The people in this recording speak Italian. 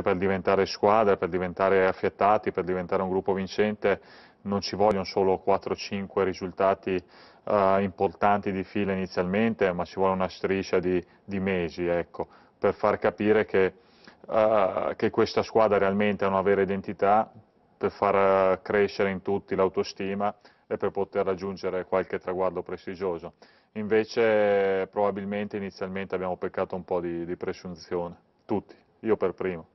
che per diventare squadra, per diventare affiattati, per diventare un gruppo vincente non ci vogliono solo 4-5 risultati eh, importanti di fila inizialmente, ma ci vuole una striscia di, di mesi, ecco, per far capire che, eh, che, questa squadra realmente ha una vera identità, per far eh, crescere in tutti l'autostima e per poter raggiungere qualche traguardo prestigioso. Invece probabilmente inizialmente abbiamo peccato un po' di, di presunzione, tutti, io per primo.